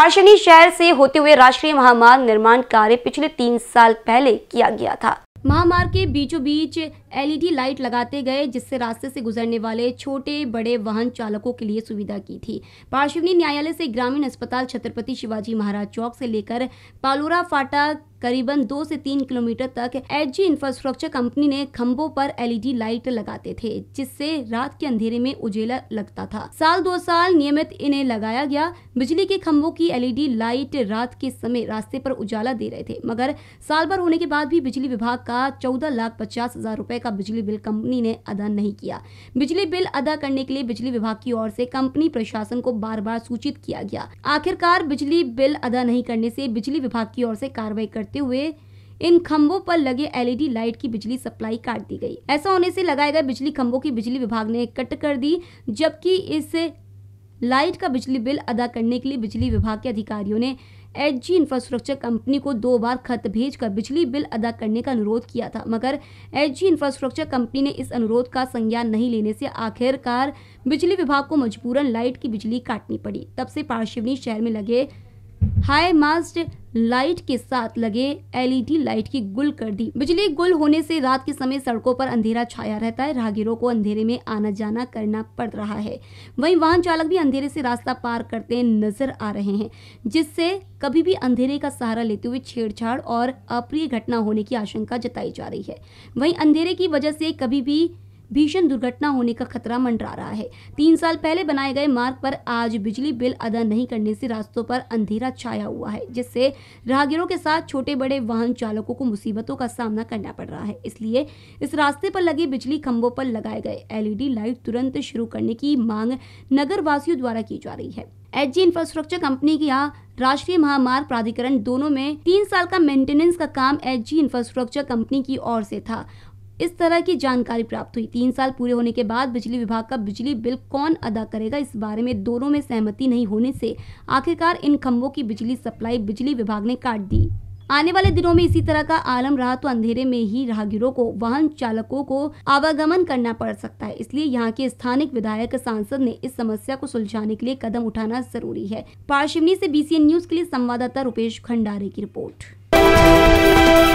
पार्षणी शहर से होते हुए राष्ट्रीय महामार्ग निर्माण कार्य पिछले तीन साल पहले किया गया था महामार्ग के बीचों बीच एलईडी लाइट लगाते गए जिससे रास्ते से गुजरने वाले छोटे बड़े वाहन चालकों के लिए सुविधा की थी पार्श्वनी न्यायालय से ग्रामीण अस्पताल छत्रपति शिवाजी महाराज चौक से लेकर पालोरा फाटक करीबन दो से तीन किलोमीटर तक एच इंफ्रास्ट्रक्चर कंपनी ने खम्बों पर एलईडी लाइट लगाते थे जिससे रात के अंधेरे में उजेला लगता था साल दो साल नियमित इन्हें लगाया गया बिजली के खम्बों की एलईडी लाइट रात के समय रास्ते पर उजाला दे रहे थे मगर साल भर होने के बाद भी बिजली विभाग का चौदह लाख पचास हजार रूपए का बिजली बिल कंपनी ने अदा नहीं किया बिजली बिल अदा करने के लिए बिजली विभाग की ओर से कंपनी प्रशासन को बार बार सूचित किया गया आखिरकार बिजली बिल अदा नहीं करने से बिजली विभाग की ओर से कार्रवाई करते करते हुए इन खंभों पर लगे एलईडी लाइट की बिजली सप्लाई काट दी गई ऐसा होने से लगाए गए बिजली खंभों की बिजली विभाग ने कट कर दी जबकि इस लाइट का बिजली बिल अदा करने के लिए बिजली विभाग के अधिकारियों ने एच इंफ्रास्ट्रक्चर कंपनी को दो बार खत भेजकर बिजली बिल अदा करने का अनुरोध किया था मगर एच इंफ्रास्ट्रक्चर कंपनी ने इस अनुरोध का संज्ञान नहीं लेने से आखिरकार बिजली विभाग को मजबूरन लाइट की बिजली काटनी पड़ी तब से पार्शिवनी शहर में लगे हाई मास्ट लाइट के साथ लगे एलईडी लाइट की गुल कर दी बिजली गुल होने से रात के समय सड़कों पर अंधेरा छाया रहता है राहगीरों को अंधेरे में आना जाना करना पड़ रहा है वहीं वाहन चालक भी अंधेरे से रास्ता पार करते नजर आ रहे हैं जिससे कभी भी अंधेरे का सहारा लेते हुए छेड़छाड़ और अप्रिय घटना होने की आशंका जताई जा रही है वही अंधेरे की वजह से कभी भी भीषण दुर्घटना होने का खतरा मंडरा रहा है तीन साल पहले बनाए गए मार्ग पर आज बिजली बिल अदा नहीं करने से रास्तों पर अंधेरा छाया हुआ है जिससे राहगीरों के साथ छोटे बड़े वाहन चालकों को मुसीबतों का सामना करना पड़ रहा है इसलिए इस रास्ते पर लगे बिजली खंभों पर लगाए गए एलईडी लाइट तुरंत शुरू करने की मांग नगर वासियों द्वारा की जा रही है एच इंफ्रास्ट्रक्चर कंपनी की यहाँ राष्ट्रीय महामार्ग प्राधिकरण दोनों में तीन साल का मेंटेनेंस का काम एच इंफ्रास्ट्रक्चर कंपनी की ओर से था इस तरह की जानकारी प्राप्त हुई तीन साल पूरे होने के बाद बिजली विभाग का बिजली बिल कौन अदा करेगा इस बारे में दोनों में सहमति नहीं होने से आखिरकार इन खम्भों की बिजली सप्लाई बिजली विभाग ने काट दी आने वाले दिनों में इसी तरह का आलम रहा तो अंधेरे में ही राहगीरों को वाहन चालकों को आवागमन करना पड़ सकता है इसलिए यहाँ के स्थानीय विधायक सांसद ने इस समस्या को सुलझाने के लिए कदम उठाना जरूरी है पारशिवनी से बीसीएन न्यूज के लिए संवाददाता रुपेश खंडारे की रिपोर्ट